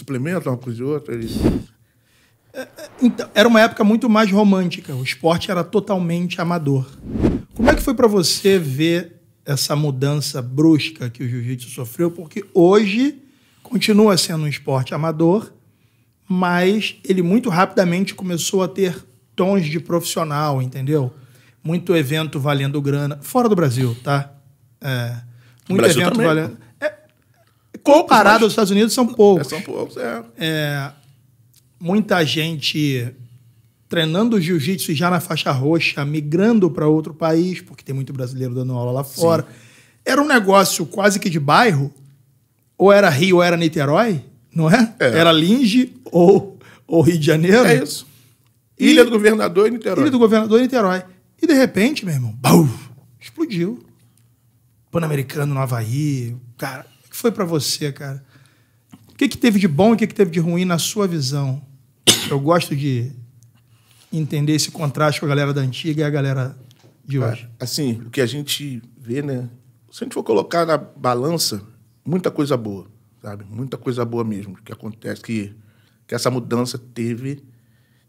suplemento, uma coisa e outra. É, é, então, era uma época muito mais romântica. O esporte era totalmente amador. Como é que foi para você ver essa mudança brusca que o jiu-jitsu sofreu? Porque hoje continua sendo um esporte amador, mas ele muito rapidamente começou a ter tons de profissional, entendeu? Muito evento valendo grana, fora do Brasil, tá? É, muito Brasil evento também. valendo. Poucos, comparado mas... aos Estados Unidos, são é, poucos. É, são poucos, é. é. Muita gente treinando jiu-jitsu já na faixa roxa, migrando para outro país, porque tem muito brasileiro dando aula lá fora. Sim. Era um negócio quase que de bairro, ou era Rio ou era Niterói, não é? é. Era Linge ou, ou Rio de Janeiro. É isso. Ilha e, do Governador e Niterói. Ilha do Governador e Niterói. E de repente, meu irmão, bau, explodiu. Pan-Americano no Havaí, cara, que foi para você, cara? O que, que teve de bom e o que, que teve de ruim na sua visão? Eu gosto de entender esse contraste com a galera da antiga e a galera de hoje. Assim, o que a gente vê, né? Se a gente for colocar na balança, muita coisa boa, sabe? Muita coisa boa mesmo que acontece, que, que essa mudança teve,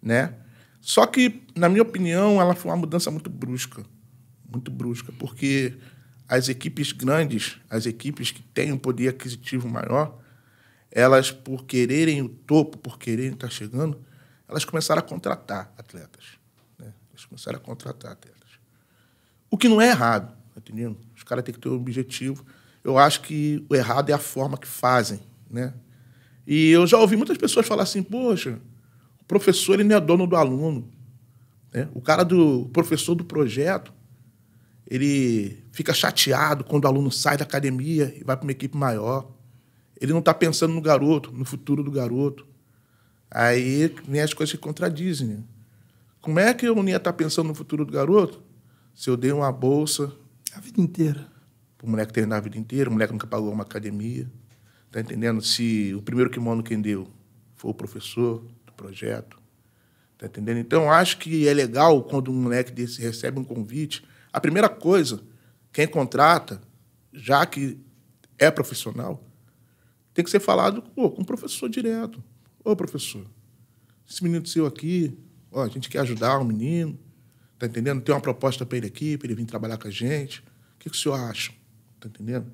né? Só que, na minha opinião, ela foi uma mudança muito brusca. Muito brusca, porque as equipes grandes, as equipes que têm um poder aquisitivo maior, elas, por quererem o topo, por quererem estar chegando, elas começaram a contratar atletas. Né? Elas começaram a contratar atletas. O que não é errado, tá entendendo? Os caras têm que ter um objetivo. Eu acho que o errado é a forma que fazem, né? E eu já ouvi muitas pessoas falar assim, poxa, o professor ele não é dono do aluno. Né? O cara do o professor do projeto ele fica chateado quando o aluno sai da academia e vai para uma equipe maior. Ele não está pensando no garoto, no futuro do garoto. Aí vem as coisas que contradizem. Né? Como é que eu ia estar tá pensando no futuro do garoto se eu dei uma bolsa... A vida inteira. Para o moleque treinar a vida inteira, o moleque nunca pagou uma academia. Está entendendo? Se o primeiro que kimono quem deu foi o professor do projeto. Está entendendo? Então, acho que é legal quando um moleque desse recebe um convite a primeira coisa, quem contrata, já que é profissional, tem que ser falado pô, com o professor direto. Ô, professor, esse menino seu aqui, ó, a gente quer ajudar o menino, tá entendendo? Tem uma proposta para ele aqui, para ele vir trabalhar com a gente. O que, que o senhor acha? Tá entendendo?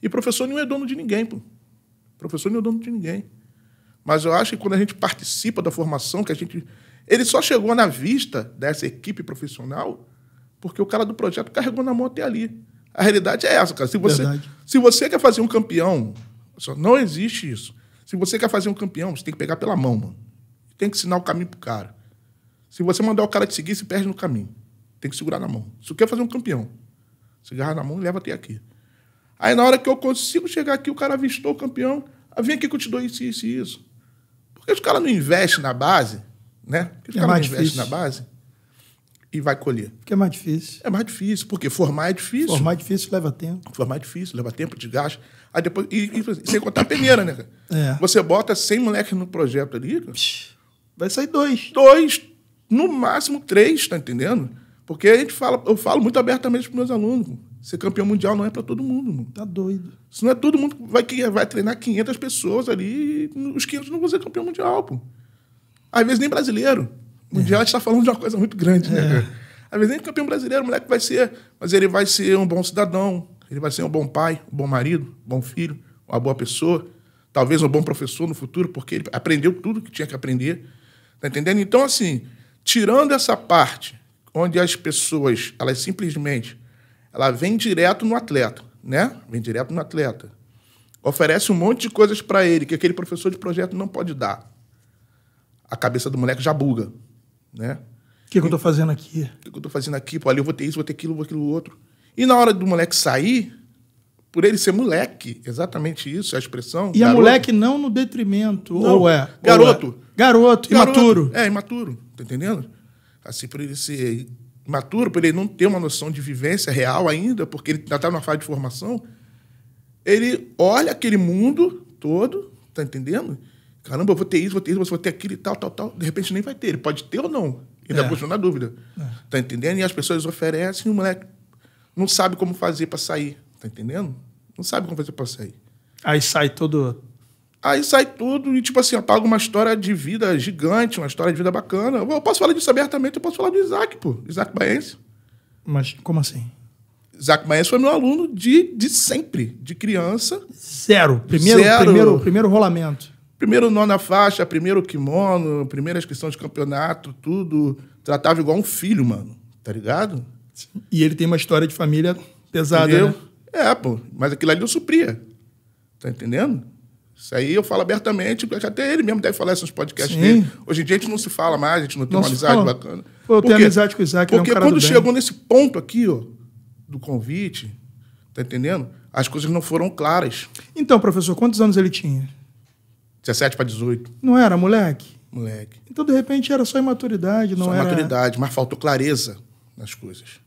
E professor não é dono de ninguém, pô. Professor não é dono de ninguém. Mas eu acho que quando a gente participa da formação, que a gente. Ele só chegou na vista dessa equipe profissional porque o cara do projeto carregou na mão até ali. A realidade é essa, cara. Se você, se você quer fazer um campeão, não existe isso. Se você quer fazer um campeão, você tem que pegar pela mão, mano. Tem que ensinar o caminho pro cara. Se você mandar o cara te seguir, se perde no caminho. Tem que segurar na mão. Se você quer fazer um campeão, você agarra na mão e leva até aqui. Aí na hora que eu consigo chegar aqui, o cara avistou o campeão. Ah, vem aqui que eu te dou isso, isso e isso. Porque os caras não investem na base, né? Porque os é caras não investem na base e vai colher. Porque é mais difícil. É mais difícil, porque formar é difícil. Formar é difícil, leva tempo. Formar é difícil, leva tempo, de gasto. Aí depois, e, e sem contar a peneira, né, cara? É. Você bota 100 moleques no projeto ali, vai sair dois. Dois, no máximo três, tá entendendo? Porque a gente fala, eu falo muito abertamente para meus alunos. Ser campeão mundial não é para todo mundo. Mano. Tá doido. Se não é todo mundo vai que vai treinar 500 pessoas ali, os 500 não vão ser campeão mundial, pô. Às vezes nem brasileiro. Mundial está falando de uma coisa muito grande, né, é. cara? Às vezes nem campeão brasileiro, o moleque vai ser, mas ele vai ser um bom cidadão, ele vai ser um bom pai, um bom marido, um bom filho, uma boa pessoa, talvez um bom professor no futuro, porque ele aprendeu tudo que tinha que aprender. Tá entendendo? Então, assim, tirando essa parte onde as pessoas, elas simplesmente, ela vem direto no atleta, né? Vem direto no atleta. Oferece um monte de coisas para ele que aquele professor de projeto não pode dar. A cabeça do moleque já buga né? O que, que, eu estou fazendo aqui? O que, que, eu estou fazendo aqui? Pô, ali eu vou ter isso, vou ter aquilo, vou aquilo outro. E na hora do moleque sair, por ele ser moleque, exatamente isso, é a expressão. E garoto. a moleque não no detrimento, não, ou é? Garoto. Ou é. Garoto, imaturo. É, imaturo, tá entendendo? Assim, por ele ser imaturo, por ele não ter uma noção de vivência real ainda, porque ele ainda está numa fase de formação, ele olha aquele mundo todo, tá entendendo? Caramba, eu vou ter isso, vou ter isso, vou ter aquilo e tal, tal, tal. De repente nem vai ter. Ele pode ter ou não. Ainda tá é. continua na dúvida. É. Tá entendendo? E as pessoas oferecem e o moleque não sabe como fazer para sair. Tá entendendo? Não sabe como fazer para sair. Aí sai todo. Aí sai tudo e, tipo assim, apaga uma história de vida gigante, uma história de vida bacana. Eu posso falar disso abertamente, eu posso falar do Isaac, pô. Isaac Baense. Mas como assim? Isaac Baense foi meu aluno de, de sempre, de criança. Zero. Primeiro, Zero. Primeiro, primeiro rolamento. Primeiro nona faixa, primeiro kimono, primeira inscrição de campeonato, tudo. Tratava igual um filho, mano. Tá ligado? E ele tem uma história de família pesada, né? É, pô. Mas aquilo ali eu supria. Tá entendendo? Isso aí eu falo abertamente, até ele mesmo deve falar esses podcasts Sim. dele. Hoje em dia a gente não se fala mais, a gente não tem não uma amizade bacana. Pô, eu tenho amizade com o Isaac, Porque é um quando chegou bem. nesse ponto aqui, ó, do convite, tá entendendo? As coisas não foram claras. Então, professor, quantos anos ele tinha? 17 para 18. Não era, moleque? Moleque. Então, de repente, era só imaturidade, não só era... Só imaturidade, mas faltou clareza nas coisas.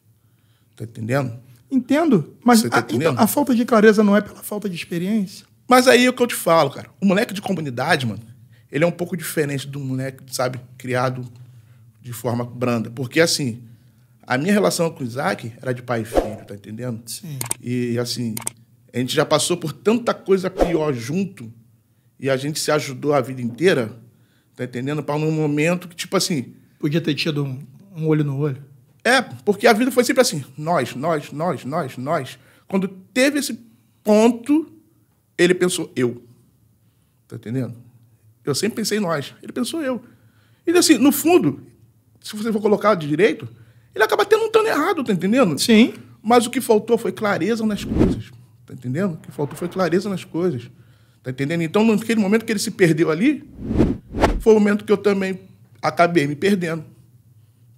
Tá entendendo? Entendo. Mas tá a, Então, a falta de clareza não é pela falta de experiência? Mas aí é o que eu te falo, cara. O moleque de comunidade, mano, ele é um pouco diferente do moleque, sabe, criado de forma branda. Porque, assim, a minha relação com o Isaac era de pai e filho, tá entendendo? Sim. E, assim, a gente já passou por tanta coisa pior junto e a gente se ajudou a vida inteira, tá entendendo? Para um momento que, tipo assim. Podia ter tido um, um olho no olho. É, porque a vida foi sempre assim: nós, nós, nós, nós, nós. Quando teve esse ponto, ele pensou eu. Tá entendendo? Eu sempre pensei em nós. Ele pensou eu. E assim, no fundo, se você for colocar de direito, ele acaba tendo um tanto errado, tá entendendo? Sim. Mas o que faltou foi clareza nas coisas. Tá entendendo? O que faltou foi clareza nas coisas. Tá entendendo? Então, naquele momento que ele se perdeu ali, foi o momento que eu também acabei me perdendo.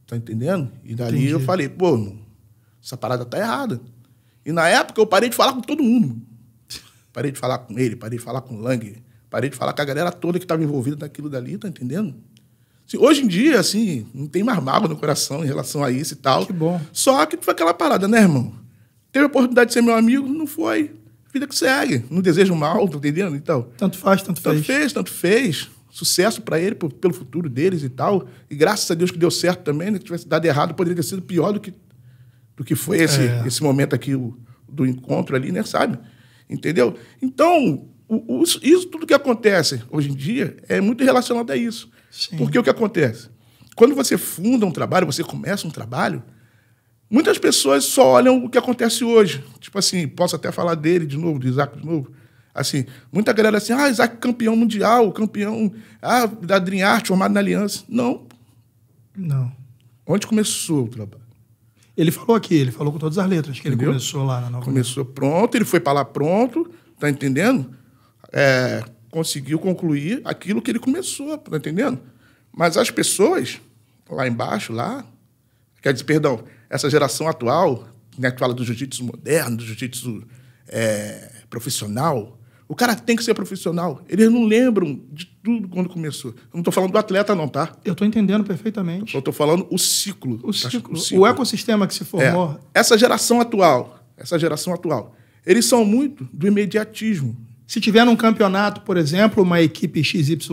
Tá entendendo? E dali Entendi. eu falei, pô, mano, essa parada tá errada. E na época eu parei de falar com todo mundo. Parei de falar com ele, parei de falar com o Lang, parei de falar com a galera toda que estava envolvida naquilo dali, tá entendendo? Assim, hoje em dia, assim, não tem mais mágoa no coração em relação a isso e tal. Que bom. Só que foi aquela parada, né, irmão? Teve a oportunidade de ser meu amigo, não foi vida que segue. Não desejo mal, tá entendendo? Então, tanto faz, tanto, tanto fez. fez. Tanto fez, Sucesso para ele, pelo futuro deles e tal. E graças a Deus que deu certo também, né? Se tivesse dado errado, poderia ter sido pior do que, do que foi esse, é. esse momento aqui o, do encontro ali, né? Sabe? Entendeu? Então, o, o, isso tudo que acontece hoje em dia é muito relacionado a isso. Sim. Porque o que acontece? Quando você funda um trabalho, você começa um trabalho, Muitas pessoas só olham o que acontece hoje. Tipo assim, posso até falar dele de novo, do Isaac de novo. Assim, muita galera assim, ah, Isaac campeão mundial, campeão ah, da Dream Art, formado na Aliança. Não. Não. Onde começou o trabalho? Ele falou aqui, ele falou com todas as letras que Entendeu? ele começou lá na Nova Começou Nova. pronto, ele foi para lá pronto, tá entendendo? É, conseguiu concluir aquilo que ele começou, tá entendendo? Mas as pessoas lá embaixo, lá, quer dizer, perdão, essa geração atual, né, que fala do jiu-jitsu moderno, do jiu-jitsu é, profissional, o cara tem que ser profissional. Eles não lembram de tudo quando começou. Eu não estou falando do atleta, não, tá? Eu estou entendendo perfeitamente. Eu estou falando o ciclo, o tá? ciclo. O ciclo. O ecossistema que se formou. É. Essa geração atual, essa geração atual, eles são muito do imediatismo. Se tiver num campeonato, por exemplo, uma equipe XYZ,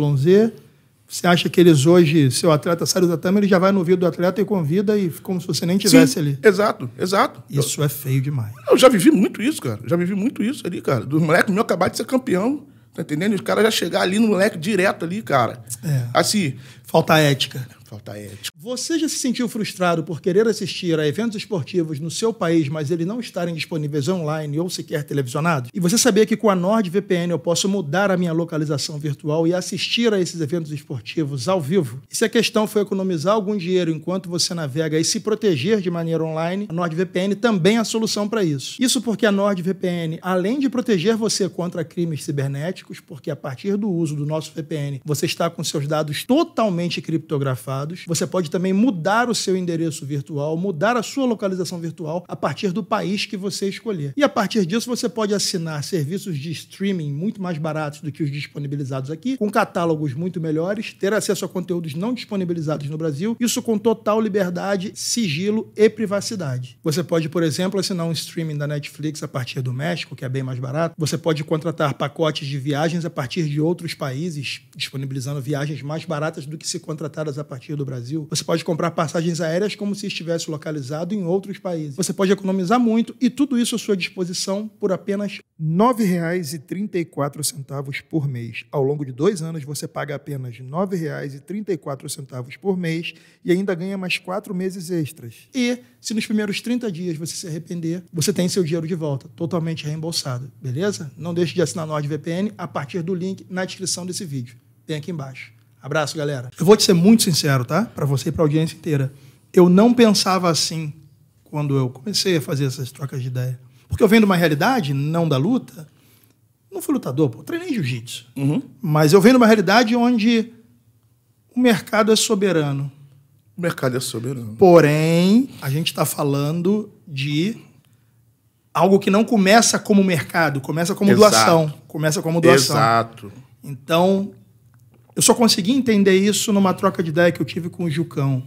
você acha que eles hoje, se o atleta sai do tatame, ele já vai no ouvido do atleta e convida e como se você nem tivesse Sim, ali. Exato, exato. Isso eu, é feio demais. Eu já vivi muito isso, cara. Já vivi muito isso ali, cara. Dos moleques meu acabar de ser campeão, tá entendendo? Os caras já chegar ali no moleque direto ali, cara. É. Assim, Falta ética. Falta ética. Você já se sentiu frustrado por querer assistir a eventos esportivos no seu país, mas eles não estarem disponíveis online ou sequer televisionados? E você sabia que com a NordVPN eu posso mudar a minha localização virtual e assistir a esses eventos esportivos ao vivo? E se a questão foi economizar algum dinheiro enquanto você navega e se proteger de maneira online, a NordVPN também é a solução para isso. Isso porque a NordVPN, além de proteger você contra crimes cibernéticos, porque a partir do uso do nosso VPN você está com seus dados totalmente totalmente criptografados. Você pode também mudar o seu endereço virtual, mudar a sua localização virtual a partir do país que você escolher. E a partir disso, você pode assinar serviços de streaming muito mais baratos do que os disponibilizados aqui, com catálogos muito melhores, ter acesso a conteúdos não disponibilizados no Brasil, isso com total liberdade, sigilo e privacidade. Você pode, por exemplo, assinar um streaming da Netflix a partir do México, que é bem mais barato. Você pode contratar pacotes de viagens a partir de outros países, disponibilizando viagens mais baratas do que se contratadas a partir do Brasil. Você pode comprar passagens aéreas como se estivesse localizado em outros países. Você pode economizar muito e tudo isso à sua disposição por apenas R$ 9,34 por mês. Ao longo de dois anos, você paga apenas R$ 9,34 por mês e ainda ganha mais quatro meses extras. E, se nos primeiros 30 dias você se arrepender, você tem seu dinheiro de volta, totalmente reembolsado, beleza? Não deixe de assinar NordVPN a partir do link na descrição desse vídeo. Tem aqui embaixo. Abraço, galera. Eu vou te ser muito sincero, tá? Para você e para a audiência inteira. Eu não pensava assim quando eu comecei a fazer essas trocas de ideia. Porque eu venho de uma realidade, não da luta. Não fui lutador, pô. Treinei jiu-jitsu. Uhum. Mas eu venho de uma realidade onde o mercado é soberano. O mercado é soberano. Porém, a gente está falando de algo que não começa como mercado, começa como Exato. doação. Começa como doação. Exato. Então, eu só consegui entender isso numa troca de ideia que eu tive com o Jucão,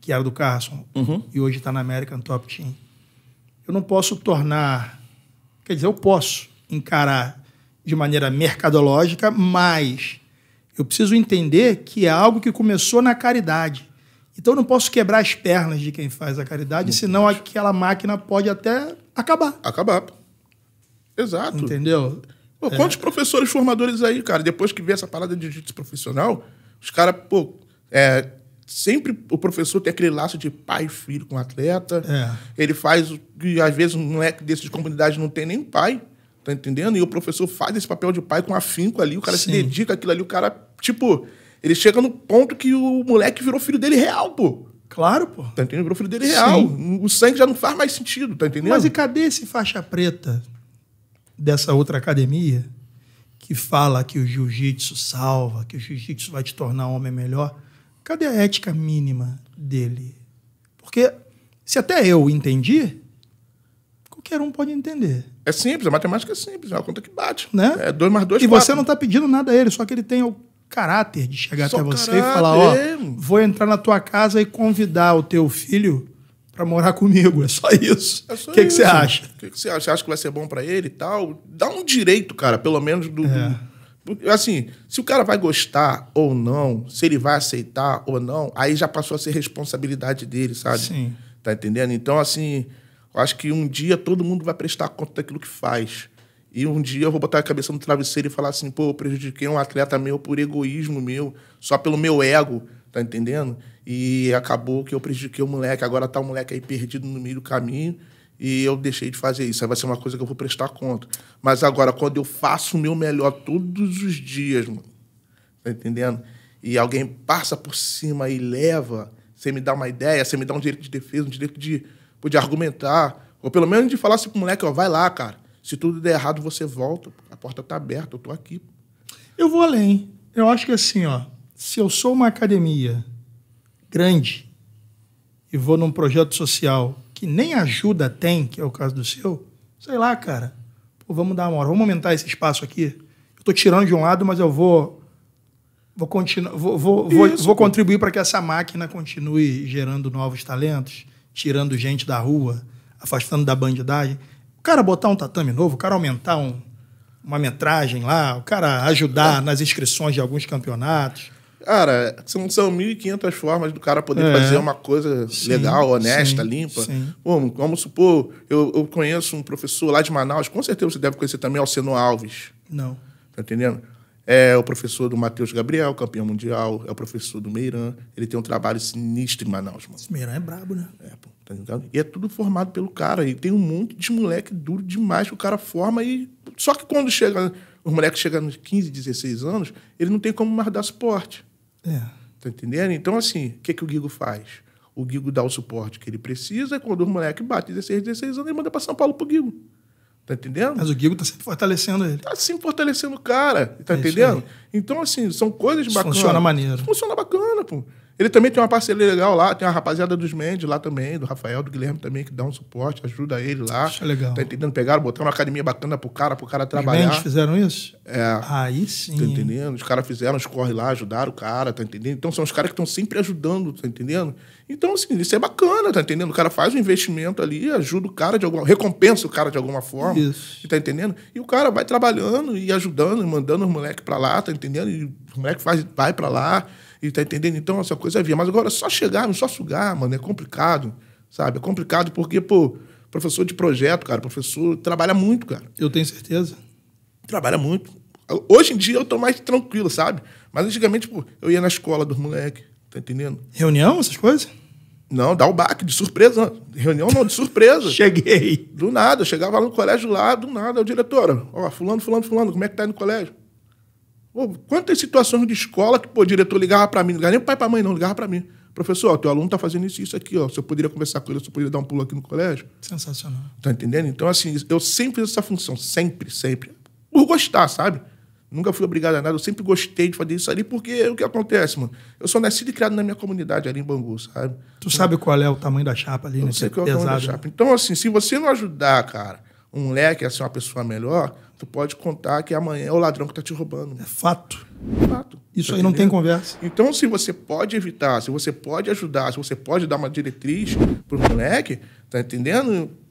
que era do Carson, uhum. e hoje está na American Top Team. Eu não posso tornar. Quer dizer, eu posso encarar de maneira mercadológica, mas eu preciso entender que é algo que começou na caridade. Então eu não posso quebrar as pernas de quem faz a caridade, não senão pode. aquela máquina pode até acabar. Acabar. Exato. Entendeu? Pô, quantos é. professores formadores aí, cara, depois que vê essa parada de jiu-jitsu profissional, os caras, pô, é, sempre o professor tem aquele laço de pai e filho com o atleta. É. Ele faz e às vezes, um moleque desses de comunidade não tem nem pai, tá entendendo? E o professor faz esse papel de pai com afinco ali, o cara Sim. se dedica àquilo ali, o cara, tipo, ele chega no ponto que o moleque virou filho dele real, pô. Claro, pô. Tá entendendo? Virou filho dele real. Sim. O sangue já não faz mais sentido, tá entendendo? Mas e cadê esse faixa preta? dessa outra academia que fala que o jiu-jitsu salva, que o jiu-jitsu vai te tornar um homem melhor, cadê a ética mínima dele? Porque se até eu entendi, qualquer um pode entender. É simples, a matemática é simples, é uma conta que bate. Né? É dois mais dois. E quatro. você não está pedindo nada a ele, só que ele tem o caráter de chegar só até você caráter. e falar, ó, é vou entrar na tua casa e convidar o teu filho para morar comigo. É só isso. É o que, que você acha? O que, você acha? Você acha que vai ser bom para ele e tal? Dá um direito, cara, pelo menos do, é. Assim, se o cara vai gostar ou não, se ele vai aceitar ou não, aí já passou a ser responsabilidade dele, sabe? Sim. Tá entendendo? Então, assim, eu acho que um dia todo mundo vai prestar conta daquilo que faz. E um dia eu vou botar a cabeça no travesseiro e falar assim, pô, eu prejudiquei um atleta meu por egoísmo meu, só pelo meu ego. Tá entendendo? E acabou que eu prejudiquei o moleque. Agora tá o moleque aí perdido no meio do caminho e eu deixei de fazer isso. Aí vai ser uma coisa que eu vou prestar conta. Mas agora, quando eu faço o meu melhor todos os dias, mano, tá entendendo? E alguém passa por cima e leva, você me dá uma ideia, você me dá um direito de defesa, um direito de, poder argumentar, ou pelo menos de falar assim pro moleque, ó, vai lá, cara. Se tudo der errado, você volta. A porta tá aberta, eu tô aqui. Eu vou além. Eu acho que assim, ó, se eu sou uma academia grande e vou num projeto social que nem ajuda tem, que é o caso do seu, sei lá, cara, pô, vamos dar uma hora, vamos aumentar esse espaço aqui. Eu tô tirando de um lado, mas eu vou vou continuar, vou, vou, vou, contribuir para que essa máquina continue gerando novos talentos, tirando gente da rua, afastando da bandidagem. O cara botar um tatame novo, o cara aumentar um, uma metragem lá, o cara ajudar é. nas inscrições de alguns campeonatos, Cara, são, são 1.500 formas do cara poder é. fazer uma coisa sim, legal, honesta, sim, limpa. Sim. Pô, vamos supor, eu, eu conheço um professor lá de Manaus, com certeza você deve conhecer também, Alceno Alves. Não. Tá entendendo? É o professor do Matheus Gabriel, campeão mundial. É o professor do Meiran. Ele tem um trabalho sinistro em Manaus, mano. Esse Meiran é brabo, né? É, pô, tá ligado? E é tudo formado pelo cara. E tem um monte de moleque duro demais que o cara forma e... Só que quando chega... Os moleques chegam nos 15, 16 anos, ele não tem como mais dar suporte. É. Tá entendendo? Então, assim, o que, que o Guigo faz? O Guigo dá o suporte que ele precisa, quando o moleque bate 16, 16 anos, ele manda para São Paulo pro Guigo. Tá entendendo? Mas o Guigo tá sempre fortalecendo ele. Tá sempre fortalecendo o cara, tá é entendendo? Então, assim, são coisas bacanas. Funciona maneiro. Funciona bacana, pô. Ele também tem uma parceria legal lá, tem uma rapaziada dos Mendes lá também, do Rafael, do Guilherme também, que dá um suporte, ajuda ele lá. Isso é legal. Tá entendendo? Pegaram, botaram uma academia bacana pro cara, pro cara trabalhar. Os Mendes fizeram isso? É. Aí sim. Tá entendendo? Os caras fizeram, os corre lá, ajudaram o cara, tá entendendo? Então são os caras que estão sempre ajudando, tá entendendo? Então, assim, isso é bacana, tá entendendo? O cara faz um investimento ali, ajuda o cara de alguma recompensa o cara de alguma forma. Isso. Tá entendendo? E o cara vai trabalhando e ajudando, e mandando os moleques pra lá, tá entendendo? E o moleque faz, vai pra lá. E tá entendendo? Então, essa coisa havia. Mas agora, só chegar, só sugar, mano, é complicado, sabe? É complicado porque, pô, professor de projeto, cara, professor trabalha muito, cara. Eu tenho certeza. Trabalha muito. Hoje em dia eu tô mais tranquilo, sabe? Mas antigamente, pô, eu ia na escola dos moleques, tá entendendo? Reunião, essas coisas? Não, dá o baque, de surpresa. Reunião não, de surpresa. Cheguei. Do nada, eu chegava lá no colégio lá, do nada, o diretora, ó, fulano, fulano, fulano, como é que tá aí no colégio? Pô, quantas situações de escola que pô, o diretor ligava para mim, não ligava nem para pai para mãe, não, ligava para mim. Professor, ó, teu aluno está fazendo isso, isso aqui, ó. Você poderia conversar com ele, você poderia dar um pulo aqui no colégio. Sensacional. Tá entendendo? Então, assim, eu sempre fiz essa função, sempre, sempre. Por gostar, sabe? Nunca fui obrigado a nada, eu sempre gostei de fazer isso ali, porque é o que acontece, mano? Eu sou nascido e criado na minha comunidade ali em Bangu, sabe? Tu sabe qual é o tamanho da chapa ali, eu né? Eu sei qual é o tamanho da né? chapa. Então, assim, se você não ajudar, cara, um leque a assim, ser uma pessoa melhor, tu pode contar que amanhã é o ladrão que está te roubando. É fato. Fato. Isso tá aí entendendo? não tem conversa. Então, se você pode evitar, se você pode ajudar, se você pode dar uma diretriz para o moleque, tá entendendo?